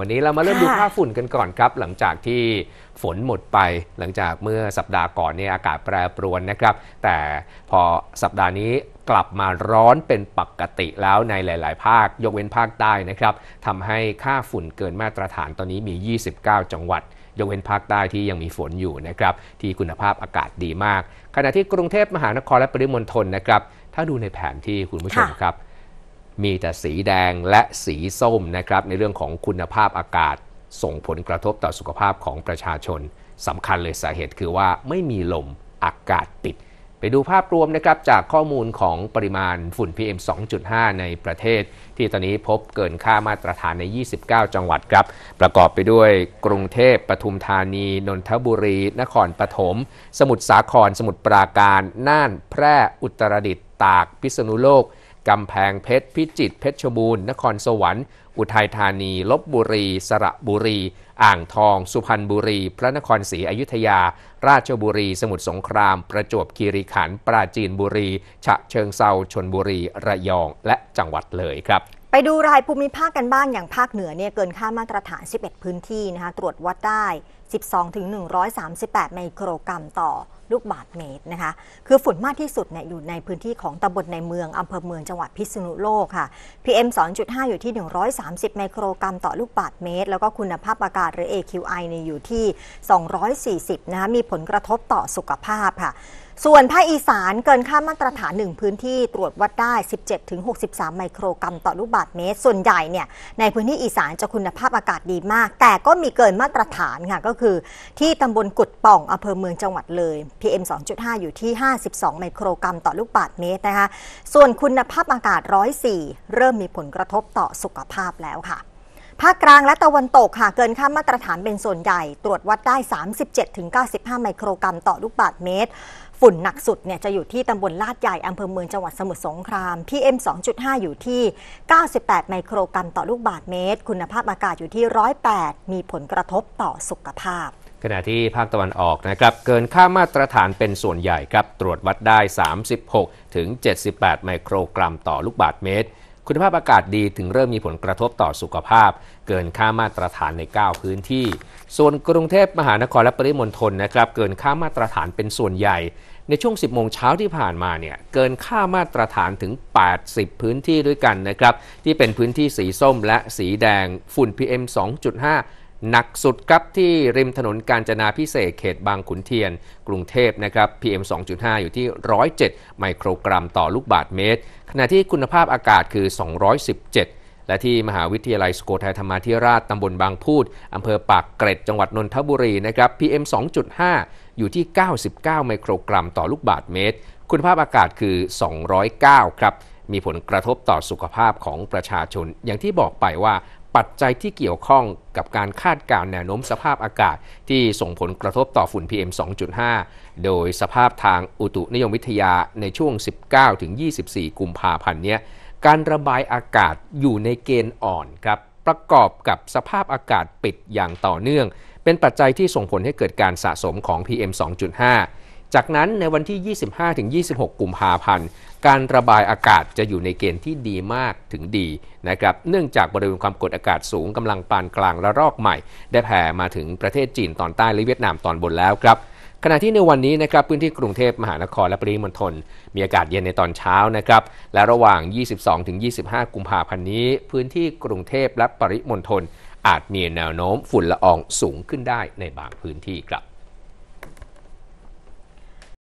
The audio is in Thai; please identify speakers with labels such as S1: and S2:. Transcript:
S1: วันนี้เรามาเริ่มดูค่าฝุ่นกันก่อนครับ หลังจากที่ฝนหมดไป หลังจากเมื่อสัปดาห์ก่อนเนี่ยอากาศแปรปรวนนะครับแต่พอสัปดาห์นี้กลับมาร้อนเป็นปกติแล้วในหลายๆภาคยกเว้นภาคใต้นะครับทำให้ค่าฝุ่นเกินมาตรฐานตอนนี้มี 29 จังหวัด ยกเว้นภาคใต้ที่ยังมีฝนอยู่นะครับที่คุณภาพอากาศดีมาก ขณะที่กรุงเทพมหานครและปริมณฑลนะครับถ้าดูในแผนที่คุณผู้ชมครับมีแต่สีแดงและสีส้มนะครับในเรื่องของคุณภาพอากาศส่งผลกระทบต่อสุขภาพของประชาชนสำคัญเลยสาเหตุคือว่าไม่มีลมอากาศปิดไปดูภาพรวมนะครับจากข้อมูลของปริมาณฝุ่น PM 2.5 ในประเทศที่ตอนนี้พบเกินค่ามาตรฐานใน 29 จังหวัดครับประกอบไปด้วยกรุงเทพปทุมธานีนนทบุรี นครปฐมสมุทรสาคร สมุทรปราการน่านแพร่อุตรดิตถ์ตากพิษณุโลกกำแพงเพชร พิจิตรเพชรบูรณ์นครสวรรค์ อุทัยธานี ลบบุรี สระบุรี อ่างทองสุพรรณบุรี พระนครศรีอยุธยา ราชบุรี สมุทรสงคราม ประจวบคีรีขันธ์ปราจีนบุรีฉะเชิงเซาชนบุรี ระยองและจังหวัดเลยครับ
S2: ไปดูรายภูมิภาคกันบ้าง อย่างภาคเหนือเนี่ยเกินค่ามาตรฐาน 11 พื้นที่นะคะตรวจวัดได้ 12 ถึง 138 ไมโครกรัมต่อลูกบาทเมตรนะคะคือฝุ่นมากที่สุดเนี่ยอยู่ในพื้นที่ของตำบลในเมืองอำเภอเมืองจังหวัดพิษณุโลกค่ะ PM 2.5 อยู่ที่ 130 ไมโครกรัม ต่อลูกบาทเมตร แล้วก็คุณภาพอากาศหรือ AQI เนี่ยอยู่ที่ 240 นะคะมีผลกระทบต่อสุขภาพค่ะส่วนภาคอีสานเกินค่ามาตรฐาน 1 พื้นที่ตรวจวัดได้ 17-63 ไมโครกรัมต่อลูกบาศก์เมตร ส่วนใหญ่เนี่ยในพื้นที่อีสานจะคุณภาพอากาศดีมาก แต่ก็มีเกินมาตรฐานค่ะ ก็คือที่ตำบลกุดป่อง อำเภอเมืองจังหวัดเลย PM 2.5 อยู่ที่ 52 ไมโครกรัมต่อลูกบาศก์เมตรนะคะ ส่วนคุณภาพอากาศ 104 เริ่มมีผลกระทบต่อสุขภาพแล้วค่ะภาคกลางและตะวันตกค่ะ เกินค่ามาตรฐานเป็นส่วนใหญ่ ตรวจวัดได้ 37-95ไมโครกรัมต่อลูกบาทเมตร ฝุ่นหนักสุดเนี่ยจะอยู่ที่ตำบลลาดใหญ่อำเภอเมืองจังหวัดสมุทรสงคราม PM 2.5 อยู่ที่ 98 ไมโครกรัมต่อลูกบาทเมตร คุณภาพอากาศอยู่ที่ 108 มีผลกระทบต่อสุขภาพ
S1: ขณะที่ภาคตะวันออกนะครับเกินค่ามาตรฐานเป็นส่วนใหญ่ครับตรวจวัดได้ 36ถึง78 ไมโครกรัมต่อลูกบาทเมตรคุณภาพอากาศดีถึงเริ่มมีผลกระทบต่อสุขภาพ เกินค่ามาตรฐานใน 9 พื้นที่ ส่วนกรุงเทพมหานคร และปริมณฑลนะครับ เกินค่ามาตรฐานเป็นส่วนใหญ่ ในช่วง 10 โมงเช้าที่ผ่านมาเนี่ยเกินค่ามาตรฐานถึง 80 พื้นที่ด้วยกันนะครับ ที่เป็นพื้นที่สีส้มและสีแดง ฝุ่น PM 2.5หนักสุดครับที่ริมถนนกาญจนาพิเศษเขตบางขุนเทียน กรุงเทพนะครับ PM 2.5 อยู่ที่ 107 ไมโครกรัมต่อลูกบาทเมตร ขณะที่คุณภาพอากาศคือ 217 และที่มหาวิทยาลัยสตแลทดยธรรมาธิราชตำบลบางพูดอำเภอปากเกร็ดจังหวัดนนทบุรีนะครับ PM 2.5 อยู่ที่ 99 ไมโครกรัมต่อลูกบาทเมตร คุณภาพอากาศคือ 209 ครับ มีผลกระทบต่อสุขภาพของประชาชน อย่างที่บอกไปว่าปัจจัยที่เกี่ยวข้องกับการคาดการณ์แนวโน้มสภาพอากาศที่ส่งผลกระทบต่อฝุ่น PM 2.5 โดยสภาพทางอุตุนิยมวิทยาในช่วง 19-24 กุมภาพันธ์นี้การระบายอากาศอยู่ในเกณฑ์อ่อนครับประกอบกับสภาพอากาศปิดอย่างต่อเนื่อง เป็นปัจจัยที่ส่งผลให้เกิดการสะสมของ PM 2.5จากนั้นในวันที่ 25-26 กุมภาพันธ์ การระบายอากาศจะอยู่ในเกณฑ์ที่ดีมากถึงดีนะครับ เนื่องจากบริเวณความกดอากาศสูงกำลังปานกลางและรอกใหม่ ได้แผ่มาถึงประเทศจีนตอนใต้และเวียดนามตอนบนแล้วครับ ขณะที่ในวันนี้นะครับพื้นที่กรุงเทพมหานครและปริมณฑลมีอากาศเย็นในตอนเช้านะครับ และระหว่าง 22-25 กุมภาพันธ์นี้ พื้นที่กรุงเทพและปริมณฑลอาจมีแนวโน้ม ฝุ่นละอองสูงขึ้นได้ในบางพื้นที่ครับ